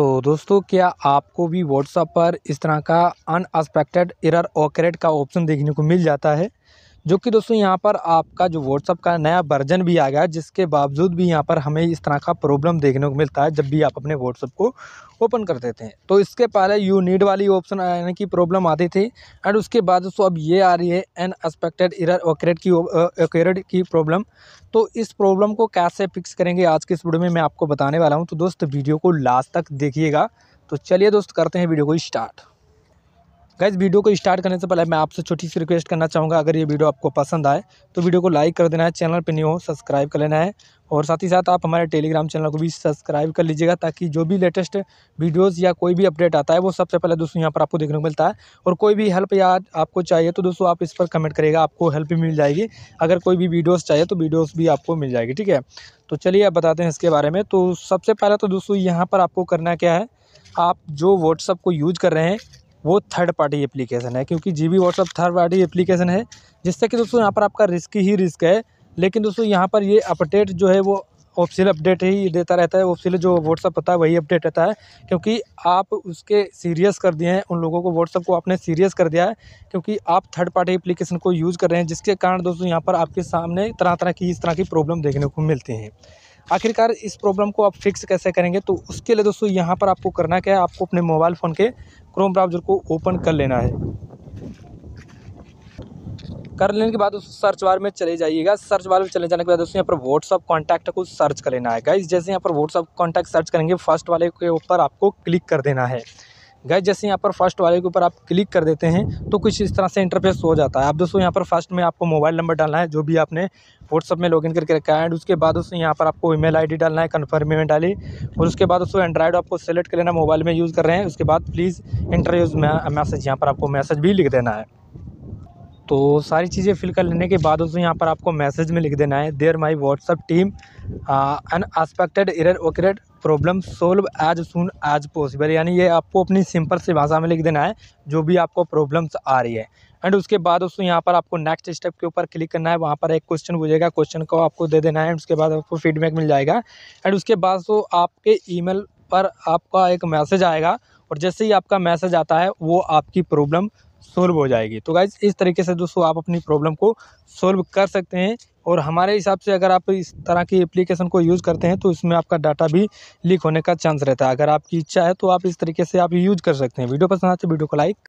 तो दोस्तों क्या आपको भी व्हाट्सअप पर इस तरह का अनएक्सपेक्टेड एरर ऑकरेट का ऑप्शन देखने को मिल जाता है जो कि दोस्तों यहाँ पर आपका जो व्हाट्सअप का नया वर्जन भी आ गया है जिसके बावजूद भी यहाँ पर हमें इस तरह का प्रॉब्लम देखने को मिलता है जब भी आप अपने व्हाट्सअप को ओपन कर देते हैं तो इसके पहले यू नीड वाली ऑप्शन यानी कि प्रॉब्लम आती थी एंड उसके बाद दोस्तों अब ये आ रही है अनएक्सपेक्टेड इरर ओकरेट की ओकरेट की प्रॉब्लम तो इस प्रॉब्लम को कैसे फिक्स करेंगे आज के इस वीडियो में मैं आपको बताने वाला हूँ तो दोस्त वीडियो को लास्ट तक देखिएगा तो चलिए दोस्त करते हैं वीडियो को स्टार्ट गाइज वीडियो को स्टार्ट करने से पहले मैं आपसे छोटी सी रिक्वेस्ट करना चाहूँगा अगर ये वीडियो आपको पसंद आए तो वीडियो को लाइक कर देना है चैनल पर नहीं हो सब्सक्राइब कर लेना है और साथ ही साथ आप हमारे टेलीग्राम चैनल को भी सब्सक्राइब कर लीजिएगा ताकि जो भी लेटेस्ट वीडियोज़ या कोई भी अपडेट आता है वो सबसे पहले दोस्तों यहाँ पर आपको देखने को मिलता है और कोई भी हेल्प या आपको चाहिए तो दोस्तों आप इस पर कमेंट करेगा आपको हेल्प भी मिल जाएगी अगर कोई भी वीडियोज़ चाहिए तो वीडियोज़ भी आपको मिल जाएगी ठीक है तो चलिए आप बताते हैं इसके बारे में तो सबसे पहले तो दोस्तों यहाँ पर आपको करना क्या है आप जो व्हाट्सअप को यूज कर रहे हैं वो थर्ड पार्टी एप्लीकेशन है क्योंकि G B WhatsApp third party application है जिससे कि दोस्तों यहाँ पर आपका रिस्क ही रिस्क है लेकिन दोस्तों यहाँ पर ये अपडेट जो है वो ऑप्शन अपडेट ही देता रहता है ऑप्शन जो व्हाट्सअप होता है वही अपडेट रहता है क्योंकि आप उसके सीरियस कर दिए हैं उन लोगों को व्हाट्सअप को आपने सीरियस कर दिया है क्योंकि आप थर्ड पार्टी एप्लीकेशन को यूज़ कर रहे हैं जिसके कारण दोस्तों यहाँ पर आपके सामने तरह तरह की इस तरह की प्रॉब्लम देखने को मिलती हैं आखिरकार इस प्रॉब्लम को आप फिक्स कैसे करेंगे तो उसके लिए दोस्तों यहाँ पर आपको करना क्या है आपको अपने मोबाइल फ़ोन के क्रोम ब्राउजर को ओपन कर लेना है कर लेने के बाद उस सर्च बार में चले जाइएगा सर्च बार में चले जाने के बाद दोस्तों यहाँ पर व्हाट्सअप कॉन्टैक्ट को सर्च कर लेना है गाइज जैसे यहाँ पर व्हाट्सअप कॉन्टैक्ट सर्च करेंगे फर्स्ट वाले के ऊपर आपको क्लिक कर देना है गैस जैसे यहाँ पर फर्स्ट वाले के ऊपर आप क्लिक कर देते हैं तो कुछ इस तरह से इंटरफेस हो जाता है आप दोस्तों यहाँ पर फर्स्ट में आपको मोबाइल नंबर डालना है जो भी आपने व्हाट्सअप में लॉगिन करके रखा है एंड उसके बाद उससे यहाँ पर आपको ईमेल आईडी डालना है कन्फर्म ईमेल डाली और उसके बाद उसको एंड्रॉइड आपको सेलेक्ट कर लेना मोबाइल में यूज़ कर रहे हैं उसके बाद प्लीज़ इंटरव्यूज़ मैसेज यहाँ पर आपको मैसेज भी लिख देना है तो सारी चीज़ें फिल कर लेने के बाद उसमें यहाँ पर आपको मैसेज में लिख देना है there my WhatsApp team unexpected error occurred problem solve as soon as possible यानी ये आपको अपनी सिंपल सी भाषा में लिख देना है जो भी आपको प्रॉब्लम्स आ रही है एंड उसके बाद दोस्तों यहाँ पर आपको नेक्स्ट स्टेप के ऊपर क्लिक करना है वहाँ पर एक क्वेश्चन पूछेगा क्वेश्चन को आपको दे देना है उसके बाद आपको फीडबैक मिल जाएगा एंड उसके बाद तो आपके ई पर आपका एक मैसेज आएगा और जैसे ही आपका मैसेज आता है वो आपकी प्रॉब्लम सोल्व हो जाएगी तो गाइज इस तरीके से दोस्तों आप अपनी प्रॉब्लम को सोल्व कर सकते हैं और हमारे हिसाब से अगर आप इस तरह की एप्लीकेशन को यूज़ करते हैं तो इसमें आपका डाटा भी लीक होने का चांस रहता है अगर आपकी इच्छा है तो आप इस तरीके से आप यूज कर सकते हैं वीडियो पसंद आते तो वीडियो को लाइक